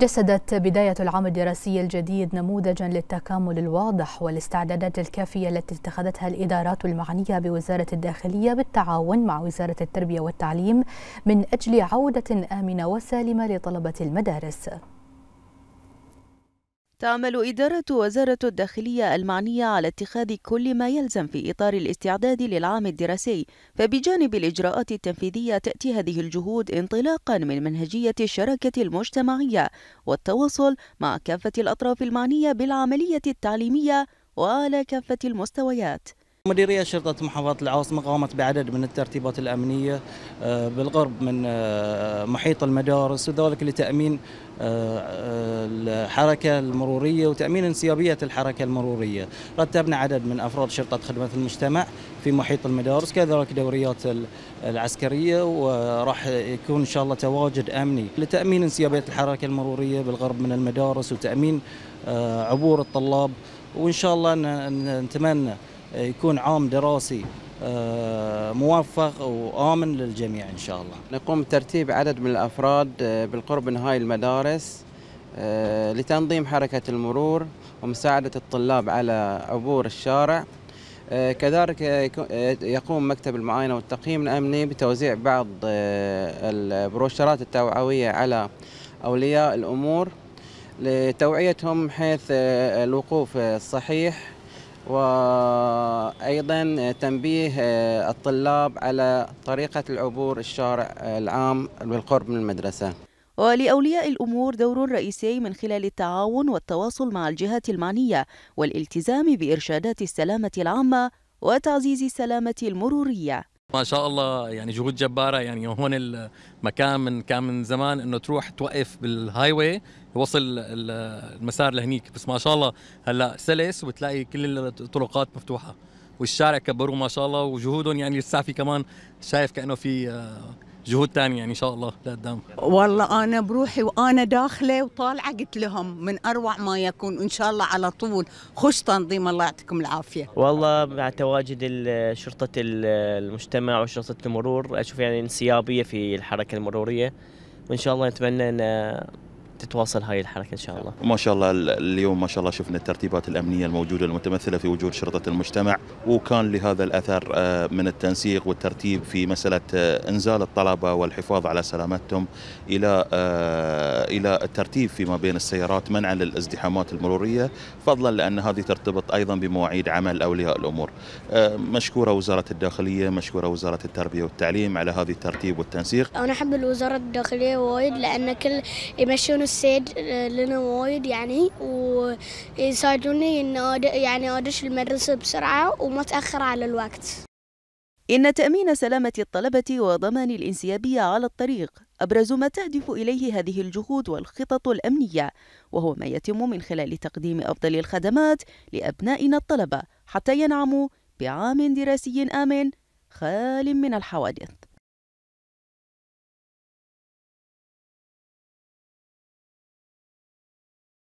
جسدت بداية العام الدراسي الجديد نموذجا للتكامل الواضح والاستعدادات الكافية التي اتخذتها الإدارات المعنية بوزارة الداخلية بالتعاون مع وزارة التربية والتعليم من أجل عودة آمنة وسالمة لطلبة المدارس تعمل إدارة وزارة الداخلية المعنية على اتخاذ كل ما يلزم في إطار الاستعداد للعام الدراسي، فبجانب الإجراءات التنفيذية تأتي هذه الجهود انطلاقا من منهجية الشراكة المجتمعية والتواصل مع كافة الأطراف المعنية بالعملية التعليمية وعلى كافة المستويات. مديرية شرطة محافظة العاصمة قامت بعدد من الترتيبات الأمنية آه، بالقرب من آه، محيط المدارس وذلك لتأمين آه، الحركة المرورية وتأمين انسيابية الحركة المرورية رتبنا عدد من أفراد شرطة خدمة المجتمع في محيط المدارس كذلك دوريات العسكرية وراح يكون إن شاء الله تواجد أمني لتأمين انسيابية الحركة المرورية بالغرب من المدارس وتأمين عبور الطلاب وإن شاء الله نتمنى يكون عام دراسي آه، موفق وآمن للجميع إن شاء الله نقوم بترتيب عدد من الأفراد آه، بالقرب من هاي المدارس آه، لتنظيم حركة المرور ومساعدة الطلاب على عبور الشارع كذلك يقوم مكتب المعاينة والتقييم الأمني بتوزيع بعض البروشرات التوعوية على أولياء الأمور لتوعيتهم حيث الوقوف الصحيح وأيضا تنبيه آه، الطلاب على طريقة العبور الشارع آه، العام بالقرب من المدرسة ولأولياء الأمور دور رئيسي من خلال التعاون والتواصل مع الجهات المعنية والالتزام بإرشادات السلامة العامة وتعزيز السلامة المرورية ما شاء الله يعني جهود جباره يعني هون المكان من كان من زمان انه تروح توقف بالهاي واي يوصل المسار لهنيك بس ما شاء الله هلا سلس وبتلاقي كل الطرقات مفتوحه والشارع كبروه ما شاء الله وجهودهم يعني لسه في كمان شايف كانه في آه، جهود ثانيه يعني ان شاء الله لقدام والله انا بروحي وانا داخله وطالعه قلت لهم من اروع ما يكون ان شاء الله على طول خش تنظيم الله يعطيكم العافيه والله مع تواجد شرطه المجتمع وشرطه المرور اشوف يعني انسيابيه في الحركه المروريه وان شاء الله نتمنى ان تتواصل هاي الحركه ان شاء الله. ما شاء الله اليوم ما شاء الله شفنا الترتيبات الامنيه الموجوده المتمثله في وجود شرطه المجتمع وكان لهذا الاثر آه، من التنسيق والترتيب في مساله آه، انزال الطلبه والحفاظ على سلامتهم الى آه، الى الترتيب فيما بين السيارات منعا للازدحامات المروريه فضلا لان هذه ترتبط ايضا بمواعيد عمل اولياء الامور. آه، مشكوره وزاره الداخليه، مشكوره وزاره التربيه والتعليم على هذه الترتيب والتنسيق. انا احب الوزاره الداخليه وايد لان كل يمشون السيد آه، لنا وايد يعني ويساعدوني ان يعني ادش المدرسه بسرعه وما اتاخر على الوقت. إن تأمين سلامة الطلبة وضمان الانسيابية على الطريق أبرز ما تهدف إليه هذه الجهود والخطط الأمنية وهو ما يتم من خلال تقديم أفضل الخدمات لأبنائنا الطلبة حتى ينعموا بعام دراسي آمن خال من الحوادث